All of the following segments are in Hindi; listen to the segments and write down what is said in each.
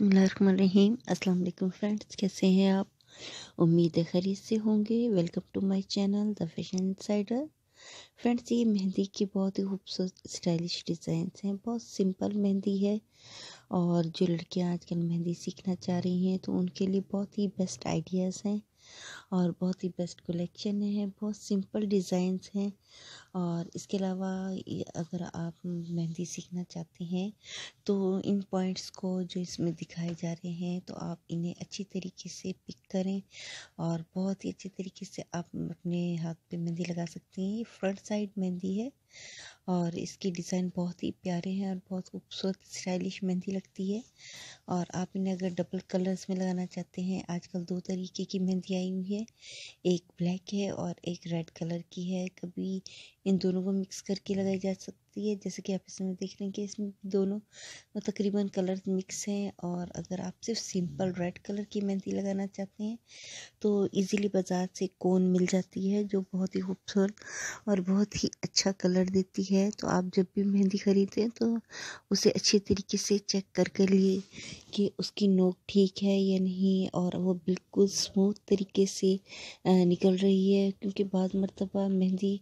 अस्सलाम वालेकुम फ्रेंड्स कैसे हैं आप उम्मीद खरीद से होंगे welcome to my channel the fashion insider friends ये मेहंदी की बहुत ही खूबसूरत स्टाइलिश डिज़ाइन हैं बहुत सिंपल मेहंदी है और जो लड़कियां आजकल मेहंदी सीखना चाह रही हैं तो उनके लिए बहुत ही बेस्ट आइडियाज़ हैं और बहुत ही बेस्ट कलेक्शन है बहुत सिंपल डिज़ाइंस हैं और इसके अलावा अगर आप मेहंदी सीखना चाहते हैं तो इन पॉइंट्स को जो इसमें दिखाए जा रहे हैं तो आप इन्हें अच्छी तरीके से पिक करें और बहुत ही अच्छे तरीके से आप अपने हाथ पे मेहंदी लगा सकते हैं ये फ्रंट साइड मेहंदी है और इसकी डिज़ाइन बहुत ही प्यारे हैं और बहुत खूबसूरत स्टाइलिश मेहंदी लगती है और आप इन्हें अगर डबल कलर्स में लगाना चाहते हैं आजकल दो तरीके की मेहंदी आई हुई है एक ब्लैक है और एक रेड कलर की है कभी इन दोनों को मिक्स करके लगाई जा सकती सकती है जैसे कि आप इसमें देख रहे हैं कि इसमें दोनों मतलब तकरीबन कलर मिक्स हैं और अगर आप सिर्फ सिंपल रेड कलर की मेहंदी लगाना चाहते हैं तो इजीली बाज़ार से कोन मिल जाती है जो बहुत ही खूबसूरत और बहुत ही अच्छा कलर देती है तो आप जब भी मेहंदी ख़रीदें तो उसे अच्छे तरीके से चेक करके लिए कि उसकी नोक ठीक है या नहीं और वो बिल्कुल स्मूथ तरीके से निकल रही है क्योंकि बाद मरतबा मेहंदी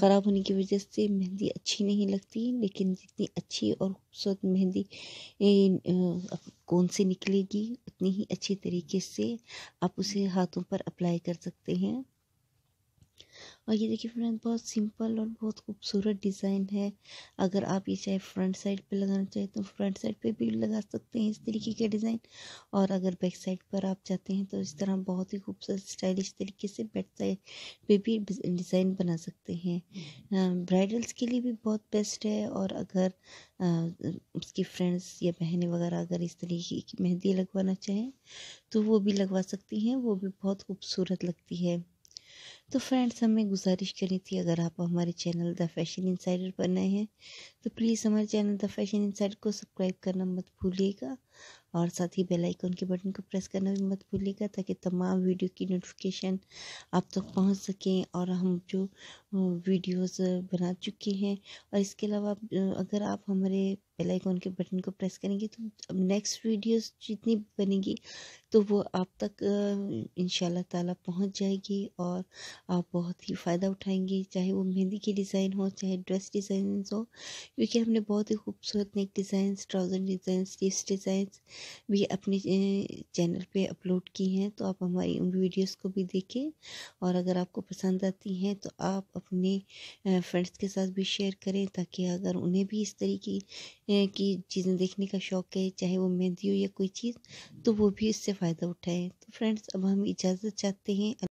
ख़राब होने की वजह से मेहंदी अच्छी नहीं लगती लेकिन जितनी अच्छी और खूबसूरत मेहंदी कौन से निकलेगी उतनी ही अच्छी तरीके से आप उसे हाथों पर अप्लाई कर सकते हैं और ये देखिए फ्रेंड बहुत सिंपल और बहुत खूबसूरत डिज़ाइन है अगर आप ये चाहे फ्रंट साइड पे लगाना चाहें तो फ्रंट साइड पे भी लगा सकते हैं इस तरीके का डिज़ाइन और अगर बैक साइड पर आप जाते हैं तो इस तरह बहुत ही खूबसूरत स्टाइलिश तरीके से बैक साइड पे भी डिज़ाइन बना सकते हैं ब्राइडल्स के लिए भी बहुत बेस्ट है और अगर उसकी फ्रेंड्स या बहनें वगैरह अगर इस तरीके की मेहंदी लगवाना चाहें तो वो भी लगवा सकती हैं वो भी बहुत खूबसूरत लगती है तो फ्रेंड्स हमें गुजारिश करनी थी अगर आप हमारे चैनल द फैशन इंसाइडर पर नए हैं तो प्लीज़ हमारे चैनल द फैशन इंसाइडर को सब्सक्राइब करना मत भूलिएगा और साथ ही बेल आइकन के बटन को प्रेस करना भी मत भूलिएगा ताकि तमाम वीडियो की नोटिफिकेशन आप तक तो पहुंच सकें और हम जो वीडियोस बना चुके हैं और इसके अलावा अगर आप हमारे बेल आइकन के बटन को प्रेस करेंगे तो अब नेक्स्ट वीडियोस जितनी बनेगी तो वो आप तक इन ताला पहुंच जाएगी और आप बहुत ही फ़ायदा उठाएंगे चाहे वो मेहंदी की डिज़ाइन हो चाहे ड्रेस डिज़ाइन हो क्योंकि हमने बहुत ही खूबसूरत neck design trouser design sleeves design videos भी अपने चैनल पे अपलोड की हैं तो आप हमारी उन वीडियोस को भी देखें और अगर आपको पसंद आती हैं तो आप अपने फ्रेंड्स के साथ भी शेयर करें ताकि अगर उन्हें भी इस तरीके की चीज़ें देखने का शौक़ है चाहे वो मेहंदी हो या कोई चीज़ तो वो भी इससे फ़ायदा उठाएँ तो फ्रेंड्स अब हम इजाज़त चाहते हैं